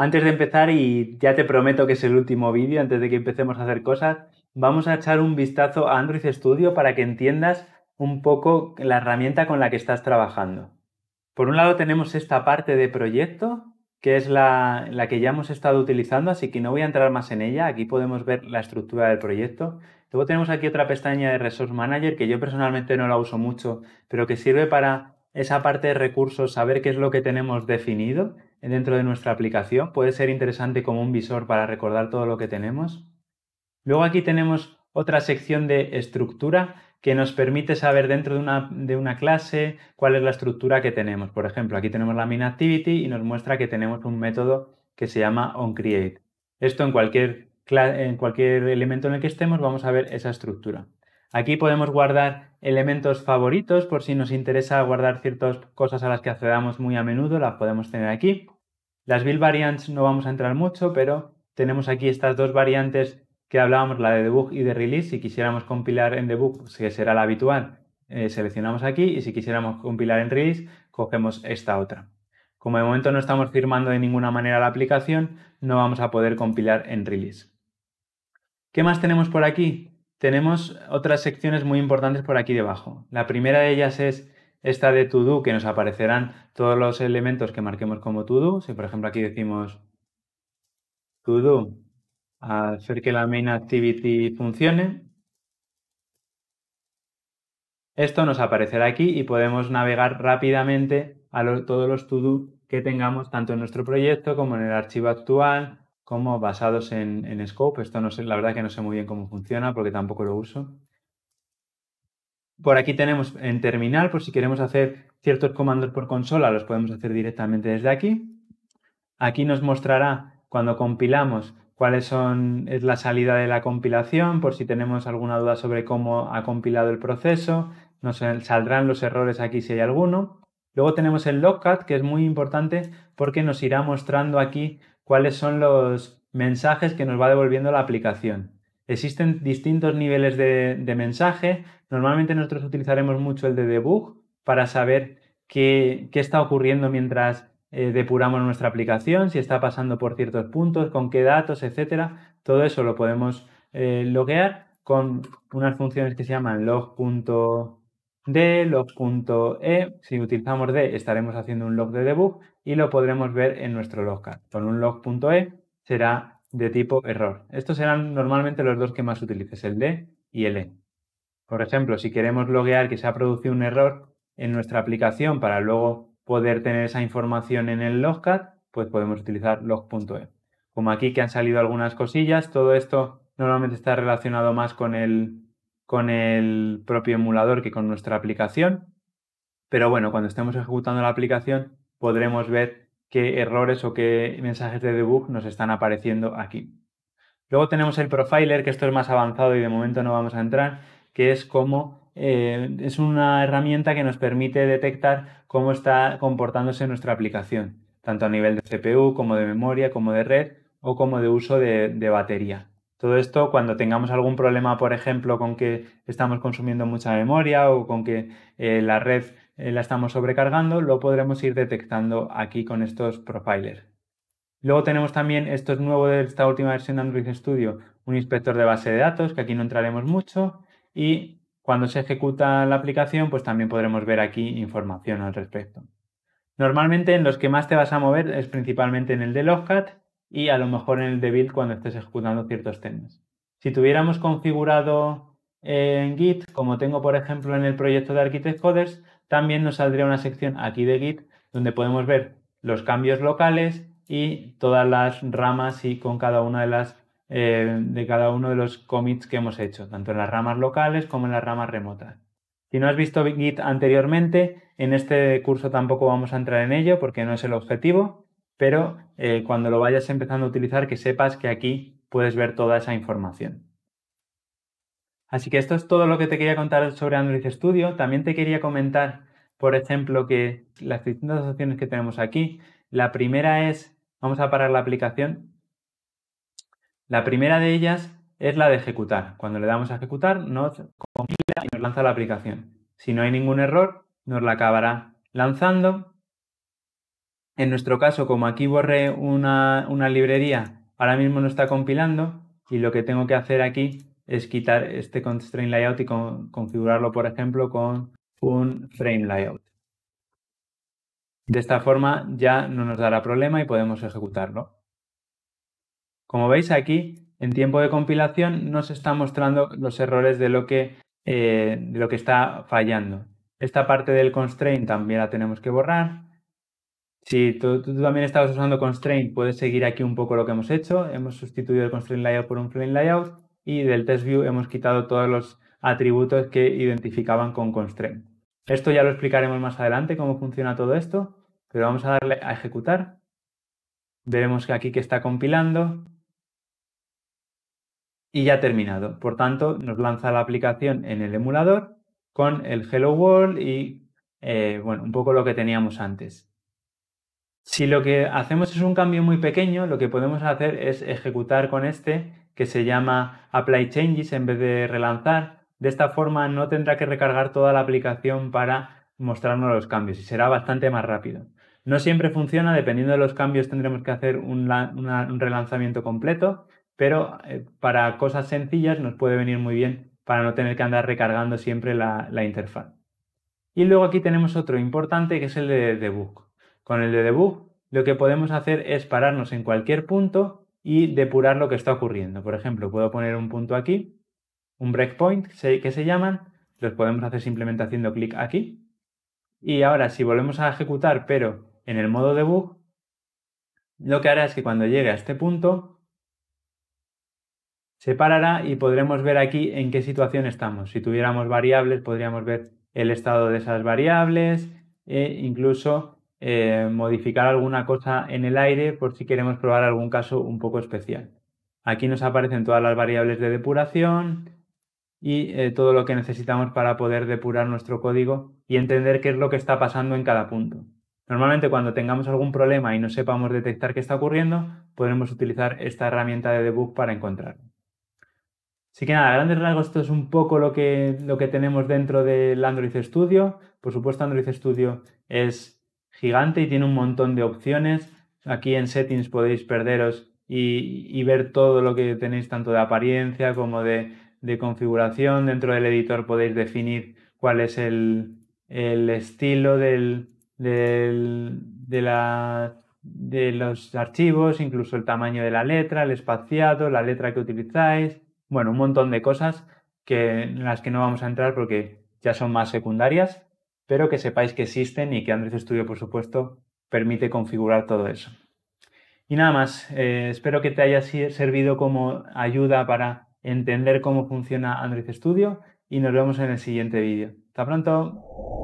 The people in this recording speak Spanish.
Antes de empezar, y ya te prometo que es el último vídeo, antes de que empecemos a hacer cosas, vamos a echar un vistazo a Android Studio para que entiendas un poco la herramienta con la que estás trabajando. Por un lado tenemos esta parte de proyecto, que es la, que ya hemos estado utilizando, así que no voy a entrar más en ella. Aquí podemos ver la estructura del proyecto. Luego tenemos aquí otra pestaña de Resource Manager, que yo personalmente no la uso mucho, pero que sirve para esa parte de recursos, saber qué es lo que tenemos definido dentro de nuestra aplicación. Puede ser interesante como un visor para recordar todo lo que tenemos. Luego aquí tenemos otra sección de estructura que nos permite saber dentro de una, clase cuál es la estructura que tenemos. Por ejemplo, aquí tenemos la MinActivity y nos muestra que tenemos un método que se llama onCreate. Esto en cualquier, en cualquier elemento en el que estemos vamos a ver esa estructura. Aquí podemos guardar elementos favoritos por si nos interesa guardar ciertas cosas a las que accedamos muy a menudo, las podemos tener aquí. Las build variants no vamos a entrar mucho, pero tenemos aquí estas dos variantes que hablábamos, la de debug y de release. Si quisiéramos compilar en debug, pues, que será la habitual, eh, seleccionamos aquí y si quisiéramos compilar en release, cogemos esta otra. Como de momento no estamos firmando de ninguna manera la aplicación, no vamos a poder compilar en release. ¿Qué más tenemos por aquí? Tenemos otras secciones muy importantes por aquí debajo. La primera de ellas es esta de to do que nos aparecerán todos los elementos que marquemos como to do. Si por ejemplo aquí decimos to do, hacer que la main activity funcione, esto nos aparecerá aquí y podemos navegar rápidamente a todos los to do que tengamos tanto en nuestro proyecto como en el archivo actual, como basados en, en Scope. Esto no sé, la verdad que no sé muy bien cómo funciona porque tampoco lo uso. Por aquí tenemos en terminal, por si queremos hacer ciertos comandos por consola, los podemos hacer directamente desde aquí. Aquí nos mostrará cuando compilamos cuáles es la salida de la compilación, por si tenemos alguna duda sobre cómo ha compilado el proceso, nos saldrán los errores aquí si hay alguno. Luego tenemos el logcat, que es muy importante porque nos irá mostrando aquí cuáles son los mensajes que nos va devolviendo la aplicación. Existen distintos niveles de, mensaje. Normalmente nosotros utilizaremos mucho el de debug para saber qué, está ocurriendo mientras eh, depuramos nuestra aplicación, si está pasando por ciertos puntos, con qué datos, etcétera. Todo eso lo podemos eh, loguear con unas funciones que se llaman log.d, log.e. Si utilizamos d, estaremos haciendo un log de debug y lo podremos ver en nuestro logcat. Con un log.e será de tipo error. Estos serán normalmente los dos que más utilices, el D y el E. Por ejemplo, si queremos loguear que se ha producido un error en nuestra aplicación para luego poder tener esa información en el logcat, pues podemos utilizar log.e. Como aquí que han salido algunas cosillas, todo esto normalmente está relacionado más con el, con el propio emulador que con nuestra aplicación. Pero bueno, cuando estemos ejecutando la aplicación podremos ver qué errores o qué mensajes de debug nos están apareciendo aquí. Luego tenemos el profiler, que esto es más avanzado y de momento no vamos a entrar, que es como eh, es una herramienta que nos permite detectar cómo está comportándose nuestra aplicación, tanto a nivel de CPU como de memoria, como de red o como de uso de, batería. Todo esto cuando tengamos algún problema, por ejemplo, con que estamos consumiendo mucha memoria o con que eh, la red eh, la estamos sobrecargando, lo podremos ir detectando aquí con estos profilers. Luego tenemos también, esto es nuevo de esta última versión de Android Studio, un inspector de base de datos, que aquí no entraremos mucho, y cuando se ejecuta la aplicación, pues también podremos ver aquí información al respecto. Normalmente en los que más te vas a mover es principalmente en el de Logcat y a lo mejor en el de Build cuando estés ejecutando ciertos temas. Si tuviéramos configurado en Git, como tengo por ejemplo en el proyecto de Architect Coders, también nos saldría una sección aquí de Git donde podemos ver los cambios locales y todas las ramas y con cada una de las eh, de cada uno de los commits que hemos hecho, tanto en las ramas locales como en las ramas remotas. Si no has visto Git anteriormente, en este curso tampoco vamos a entrar en ello porque no es el objetivo, pero eh, cuando lo vayas empezando a utilizar, que sepas que aquí puedes ver toda esa información. Así que esto es todo lo que te quería contar sobre Android Studio. También te quería comentar, por ejemplo, que las distintas opciones que tenemos aquí. La primera es, vamos a parar la aplicación. La primera de ellas es la de ejecutar. Cuando le damos a ejecutar, nos compila y nos lanza la aplicación. Si no hay ningún error, nos la acabará lanzando. En nuestro caso, como aquí borré una, una librería, ahora mismo no está compilando y lo que tengo que hacer aquí es quitar este constraint layout y configurarlo, por ejemplo, con un frame layout. De esta forma ya no nos dará problema y podemos ejecutarlo. Como veis aquí, en tiempo de compilación nos está mostrando los errores de lo que, eh, lo que está fallando. Esta parte del constraint también la tenemos que borrar. Si tú, también estabas usando constraint, puedes seguir aquí un poco lo que hemos hecho. Hemos sustituido el constraint layout por un frame layout y del test view hemos quitado todos los atributos que identificaban con constraint. Esto ya lo explicaremos más adelante, cómo funciona todo esto, pero vamos a darle a ejecutar. Veremos que aquí que está compilando y ya ha terminado. Por tanto, nos lanza la aplicación en el emulador con el Hello World y eh, bueno, un poco lo que teníamos antes. Si lo que hacemos es un cambio muy pequeño, lo que podemos hacer es ejecutar con este que se llama Apply Changes en vez de relanzar. De esta forma no tendrá que recargar toda la aplicación para mostrarnos los cambios y será bastante más rápido. No siempre funciona, dependiendo de los cambios tendremos que hacer un, relanzamiento completo, pero eh, para cosas sencillas nos puede venir muy bien para no tener que andar recargando siempre la, la interfaz. Y luego aquí tenemos otro importante que es el de debug. Con el de debug lo que podemos hacer es pararnos en cualquier punto y depurar lo que está ocurriendo. Por ejemplo, puedo poner un punto aquí, un breakpoint que se llaman, los podemos hacer simplemente haciendo clic aquí. Y ahora si volvemos a ejecutar, pero en el modo debug, lo que hará es que cuando llegue a este punto, se parará y podremos ver aquí en qué situación estamos. Si tuviéramos variables, podríamos ver el estado de esas variables e incluso eh, modificar alguna cosa en el aire por si queremos probar algún caso un poco especial. Aquí nos aparecen todas las variables de depuración y eh, todo lo que necesitamos para poder depurar nuestro código y entender qué es lo que está pasando en cada punto. Normalmente cuando tengamos algún problema y no sepamos detectar qué está ocurriendo, podremos utilizar esta herramienta de debug para encontrarlo. Así que nada, a grandes rasgos esto es un poco lo que, lo que tenemos dentro del Android Studio. Por supuesto, Android Studio es gigante y tiene un montón de opciones. Aquí en settings podéis perderos y, ver todo lo que tenéis tanto de apariencia como de, de configuración. Dentro del editor podéis definir cuál es el, el estilo del, de, la, de los archivos, incluso el tamaño de la letra, el espaciado, la letra que utilizáis. Bueno, un montón de cosas que, en las que no vamos a entrar porque ya son más secundarias. Espero que sepáis que existen y que Android Studio, por supuesto, permite configurar todo eso. Y nada más, eh, espero que te haya servido como ayuda para entender cómo funciona Android Studio y nos vemos en el siguiente vídeo. Hasta pronto.